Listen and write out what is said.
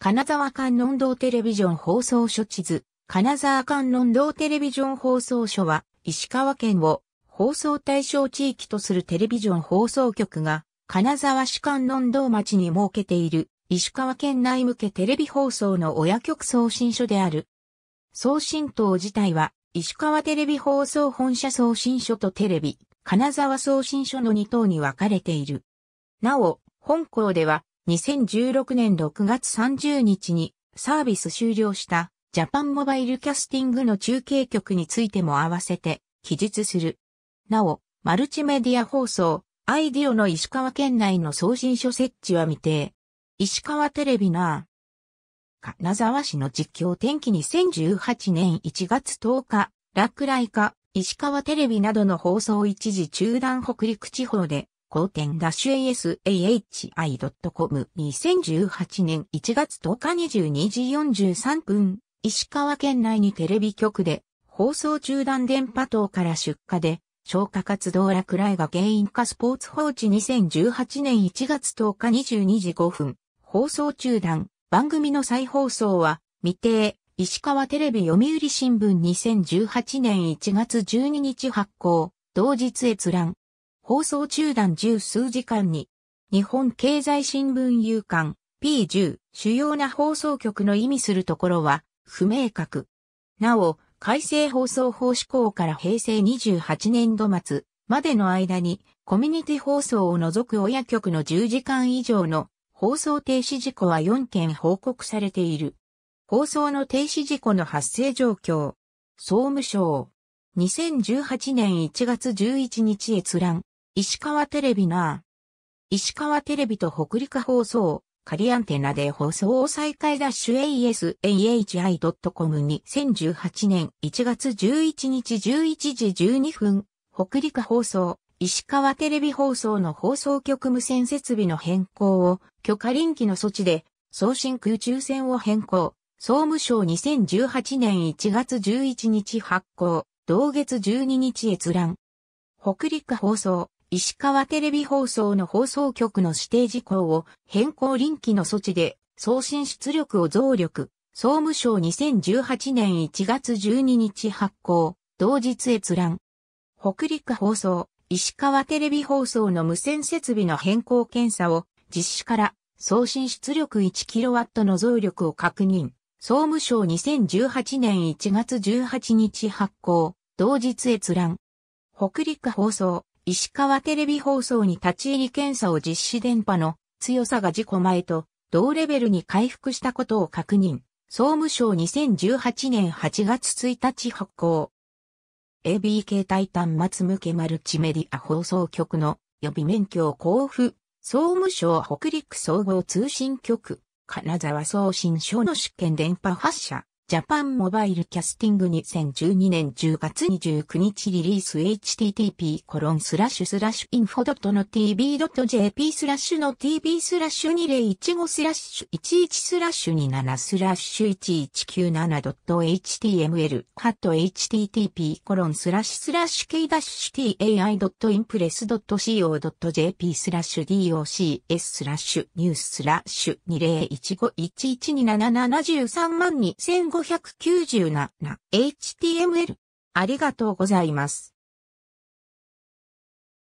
金沢観音堂テレビジョン放送所地図、金沢観音堂テレビジョン放送所は、石川県を放送対象地域とするテレビジョン放送局が、金沢市観音堂町に設けている、石川県内向けテレビ放送の親局送信所である。送信等自体は、石川テレビ放送本社送信所とテレビ、金沢送信所の2等に分かれている。なお、本校では、2016年6月30日にサービス終了したジャパンモバイルキャスティングの中継局についても合わせて記述する。なお、マルチメディア放送、アイディオの石川県内の送信所設置は未定。石川テレビな金沢市の実況天気2018年1月10日、落雷か、石川テレビなどの放送一時中断北陸地方で貢献 -asahi.com2018 年1月10日22時43分、石川県内にテレビ局で放送中断電波塔から出火で、消火活動落雷が原因かスポーツ放置2018年1月10日22時5分、放送中断、番組の再放送は未定、石川テレビ読売新聞2018年1月12日発行、同日閲覧。放送中断十数時間に、日本経済新聞有刊 P10 主要な放送局の意味するところは不明確。なお、改正放送法施行から平成28年度末までの間にコミュニティ放送を除く親局の10時間以上の放送停止事故は4件報告されている。放送の停止事故の発生状況。総務省。2018年1月11日閲覧。石川テレビな石川テレビと北陸放送、仮アンテナで放送を再開ダッシュ a s n h i c o m に2018年1月11日11時12分、北陸放送、石川テレビ放送の放送局無線設備の変更を許可臨機の措置で送信空中線を変更。総務省2018年1月11日発行、同月12日閲覧。北陸放送、石川テレビ放送の放送局の指定事項を変更臨機の措置で送信出力を増力。総務省2018年1月12日発行、同日閲覧。北陸放送、石川テレビ放送の無線設備の変更検査を実施から送信出力 1kW の増力を確認。総務省2018年1月18日発行、同日閲覧。北陸放送、石川テレビ放送に立ち入り検査を実施電波の強さが事故前と同レベルに回復したことを確認。総務省2018年8月1日発行。AB k 帯端末向けマルチメディア放送局の予備免許を交付。総務省北陸総合通信局、金沢送信所の試験電波発射。ジャパンモバイルキャスティング2012年10月29日リリース http コロンスラッシュスラッシュインフォドットの tb.jp スラッシュの tb スラッシュ2015スラッシュ11スラッシュ27スラッシュ 1197.html ハット http コロンスラッシュスラッシュ k-tai.impress.co.jp スラッシュ docs スラッシュニューススラッシュ2 0 1 5 1 1 2 7 7 3万2005 5 9 7 h t m l ありがとうございます。